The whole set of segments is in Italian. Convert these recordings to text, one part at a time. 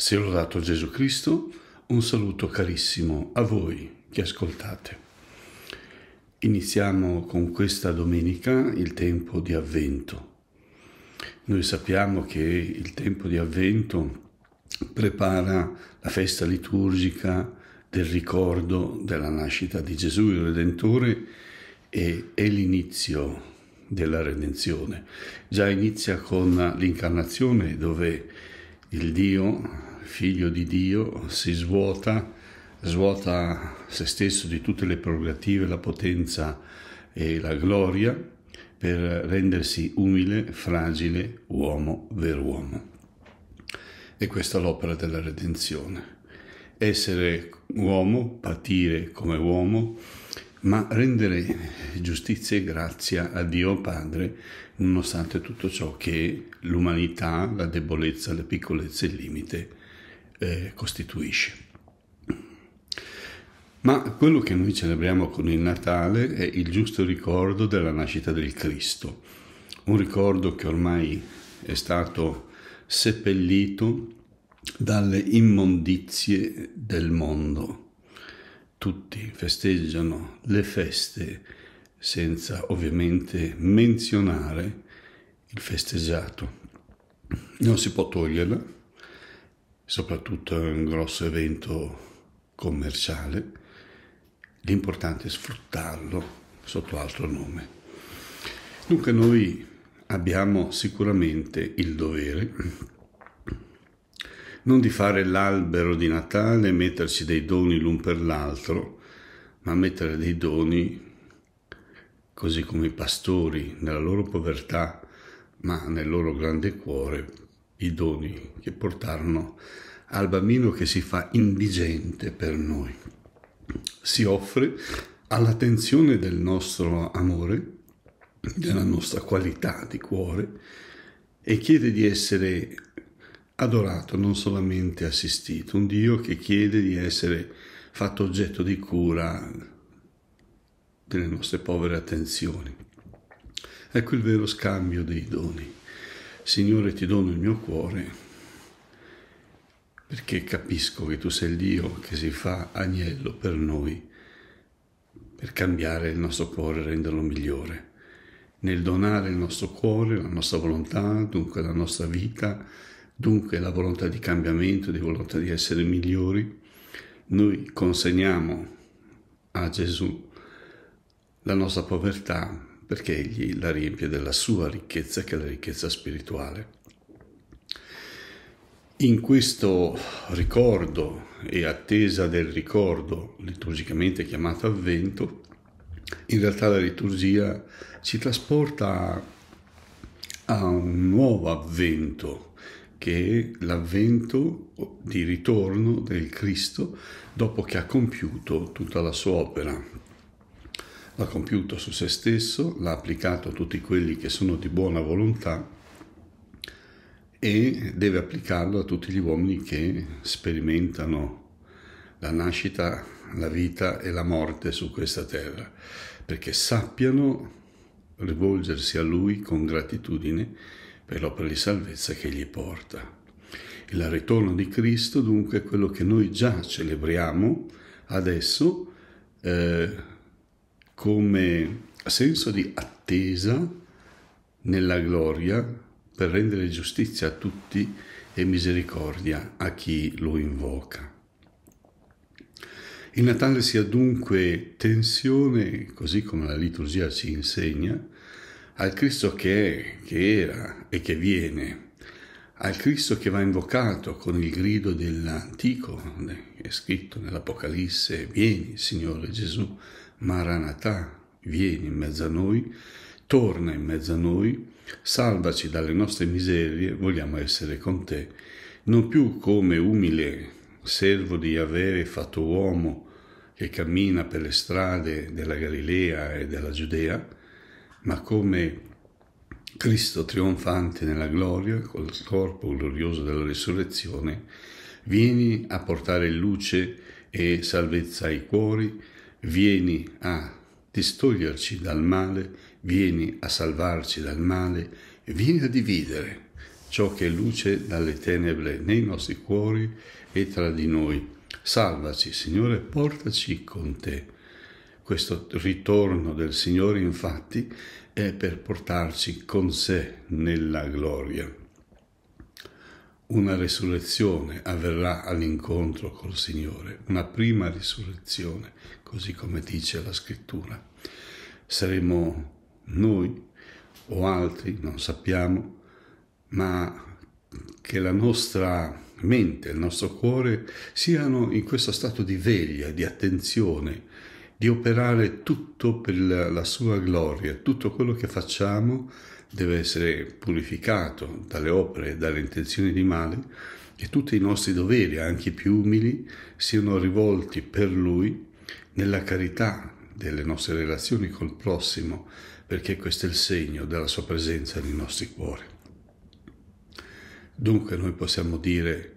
Sia lodato Gesù Cristo, un saluto carissimo a voi che ascoltate. Iniziamo con questa domenica il tempo di avvento. Noi sappiamo che il tempo di avvento prepara la festa liturgica del ricordo della nascita di Gesù il Redentore e è l'inizio della redenzione. Già inizia con l'incarnazione dove il Dio figlio di Dio, si svuota, svuota se stesso di tutte le prerogative, la potenza e la gloria per rendersi umile, fragile, uomo, vero uomo. E questa è l'opera della redenzione. Essere uomo, patire come uomo, ma rendere giustizia e grazia a Dio Padre nonostante tutto ciò che l'umanità, la debolezza, le piccolezze e il limite eh, costituisce. Ma quello che noi celebriamo con il Natale è il giusto ricordo della nascita del Cristo, un ricordo che ormai è stato seppellito dalle immondizie del mondo. Tutti festeggiano le feste senza ovviamente menzionare il festeggiato. Non si può toglierla soprattutto è un grosso evento commerciale, l'importante è sfruttarlo sotto altro nome. Dunque noi abbiamo sicuramente il dovere non di fare l'albero di Natale, e metterci dei doni l'un per l'altro, ma mettere dei doni così come i pastori nella loro povertà, ma nel loro grande cuore i doni che portarono al bambino che si fa indigente per noi. Si offre all'attenzione del nostro amore, della nostra qualità di cuore e chiede di essere adorato, non solamente assistito, un Dio che chiede di essere fatto oggetto di cura delle nostre povere attenzioni. Ecco il vero scambio dei doni. Signore ti dono il mio cuore perché capisco che tu sei il Dio che si fa agnello per noi, per cambiare il nostro cuore e renderlo migliore. Nel donare il nostro cuore, la nostra volontà, dunque la nostra vita, dunque la volontà di cambiamento, di volontà di essere migliori, noi consegniamo a Gesù la nostra povertà, perché egli la riempie della sua ricchezza che è la ricchezza spirituale. In questo ricordo e attesa del ricordo, liturgicamente chiamato avvento, in realtà la liturgia ci trasporta a un nuovo avvento, che è l'avvento di ritorno del Cristo dopo che ha compiuto tutta la sua opera, l'ha compiuto su se stesso, l'ha applicato a tutti quelli che sono di buona volontà e deve applicarlo a tutti gli uomini che sperimentano la nascita, la vita e la morte su questa terra, perché sappiano rivolgersi a Lui con gratitudine per l'opera di salvezza che gli porta. Il ritorno di Cristo, dunque, è quello che noi già celebriamo adesso. Eh, come senso di attesa nella gloria per rendere giustizia a tutti e misericordia a chi lo invoca. Il Natale sia dunque tensione, così come la liturgia ci insegna, al Cristo che è, che era e che viene, al Cristo che va invocato con il grido dell'antico, è scritto nell'Apocalisse, vieni Signore Gesù, Maranatà, vieni in mezzo a noi, torna in mezzo a noi, salvaci dalle nostre miserie, vogliamo essere con te, non più come umile servo di avere fatto uomo che cammina per le strade della Galilea e della Giudea, ma come Cristo trionfante nella gloria, col corpo glorioso della risurrezione, vieni a portare luce e salvezza ai cuori, vieni a distoglierci dal male, vieni a salvarci dal male, vieni a dividere ciò che è luce dalle tenebre nei nostri cuori e tra di noi. Salvaci, Signore, portaci con te. Questo ritorno del Signore, infatti, è per portarci con sé nella gloria una risurrezione avverrà all'incontro col Signore, una prima risurrezione, così come dice la scrittura. Saremo noi o altri, non sappiamo, ma che la nostra mente, il nostro cuore siano in questo stato di veglia, di attenzione, di operare tutto per la sua gloria, tutto quello che facciamo deve essere purificato dalle opere, e dalle intenzioni di male, e tutti i nostri doveri, anche i più umili, siano rivolti per Lui nella carità delle nostre relazioni col prossimo, perché questo è il segno della sua presenza nei nostri cuori. Dunque noi possiamo dire,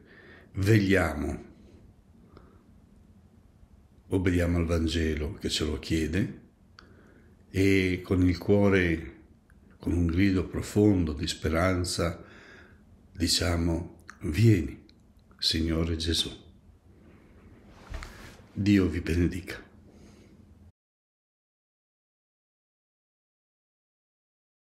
vegliamo, obbediamo al Vangelo che ce lo chiede e con il cuore con un grido profondo di speranza, diciamo, vieni, Signore Gesù. Dio vi benedica.